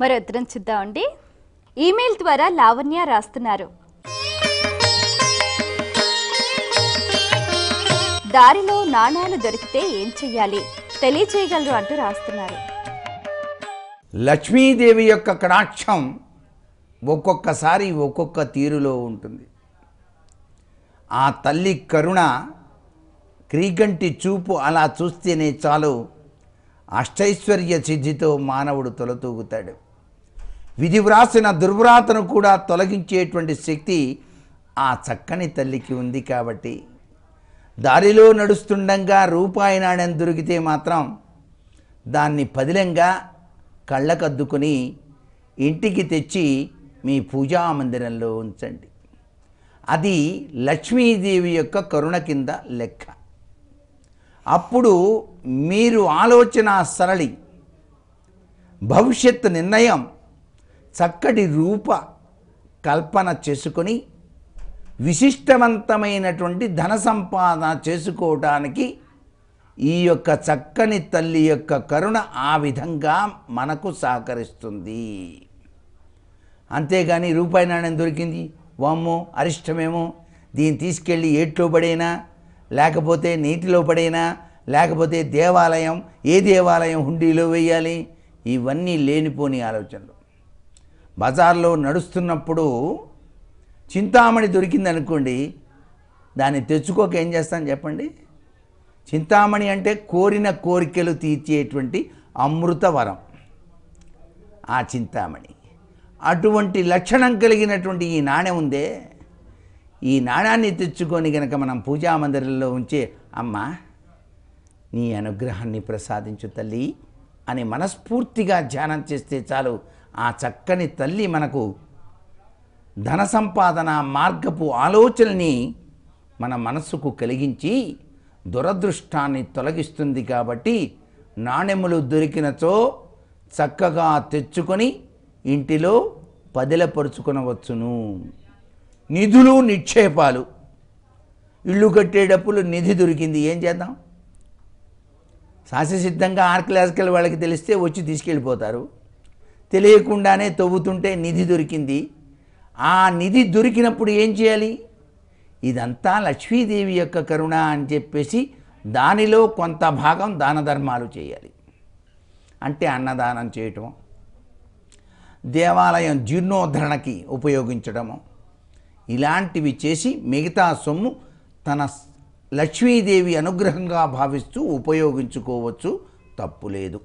మరో ఇద్దరం చూద్దామండి ఈమెయిల్ ద్వారా లావణ్య రాస్తున్నారు దారిలో నాణాలు దొరికితే ఏం చెయ్యాలి తెలియచేయగలరు అంటూ రాస్తున్నారు లక్ష్మీదేవి యొక్క కటాక్షం ఒక్కొక్కసారి ఒక్కొక్క తీరులో ఉంటుంది ఆ తల్లి కరుణ క్రీకంటి చూపు అలా చూస్తేనే చాలు అష్టైశ్వర్య సిద్ధితో మానవుడు తొలతూగుతాడు విధి వ్రాసిన దుర్వ్రాతను కూడా తొలగించేటువంటి శక్తి ఆ చక్కని తల్లికి ఉంది కాబట్టి దారిలో నడుస్తుండగా రూపాయి నాణ్యం దొరికితే మాత్రం దాన్ని పదిలంగా కళ్ళకద్దుకుని ఇంటికి తెచ్చి మీ పూజా మందిరంలో ఉంచండి అది లక్ష్మీదేవి యొక్క కరుణ కింద లెక్క అప్పుడు మీరు ఆలోచన సరళి భవిష్యత్ నిర్ణయం చక్కటి రూప కల్పన చేసుకొని విశిష్టవంతమైనటువంటి ధన సంపాదన చేసుకోవటానికి ఈ యొక్క చక్కని తల్లి యొక్క కరుణ ఆ విధంగా మనకు సహకరిస్తుంది అంతేగాని రూపాయి నాణ్యం దొరికింది వామ్మో అరిష్టమేమో దీన్ని తీసుకెళ్ళి ఏట్లో పడైనా లేకపోతే నీటిలో పడైనా లేకపోతే దేవాలయం ఏ దేవాలయం హుండీలో వేయాలి ఇవన్నీ లేనిపోని ఆలోచనలు బజార్లో నడుస్తున్నప్పుడు చింతామణి దొరికిందనుకోండి దాన్ని తెచ్చుకోక ఏం చేస్తాను చెప్పండి చింతామణి అంటే కోరిన కోరికలు తీర్చేటువంటి అమృతవరం ఆ చింతామణి అటువంటి లక్షణం కలిగినటువంటి ఈ నాణ్యం ఉందే ఈ నాణాన్ని తెచ్చుకొని గనక మనం పూజా ఉంచే అమ్మ నీ అనుగ్రహాన్ని ప్రసాదించు తల్లి అని మనస్ఫూర్తిగా ధ్యానం చేస్తే చాలు ఆ చక్కని తల్లి మనకు ధన సంపాదన మార్గపు ఆలోచనని మన మనస్సుకు కలిగించి దురదృష్టాన్ని తొలగిస్తుంది కాబట్టి నాణెములు దొరికినచో చక్కగా తెచ్చుకొని ఇంటిలో పదిలపరుచుకునవచ్చును నిధులు నిక్షేపాలు ఇల్లు కట్టేటప్పుడు నిధి దొరికింది ఏం చేద్దాం శాస్త్రసిద్ధంగా ఆర్కిలాజికల్ వాళ్ళకి తెలిస్తే వచ్చి తీసుకెళ్ళిపోతారు తెలియకుండానే తవ్వుతుంటే నిధి దొరికింది ఆ నిధి దొరికినప్పుడు ఏం చేయాలి ఇదంతా లక్ష్మీదేవి యొక్క కరుణ అని చెప్పేసి దానిలో కొంత భాగం దాన ధర్మాలు చేయాలి అంటే అన్నదానం చేయటం దేవాలయం జీర్ణోద్ధరణకి ఉపయోగించడము ఇలాంటివి చేసి మిగతా సొమ్ము తన లక్ష్మీదేవి అనుగ్రహంగా భావిస్తూ ఉపయోగించుకోవచ్చు తప్పులేదు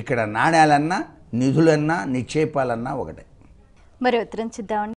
ఇక్కడ నాణ్యాలన్నా నిధులన్నా నిక్షేపాలన్నా ఒకటే మరి ఉత్తరించిద్దామండి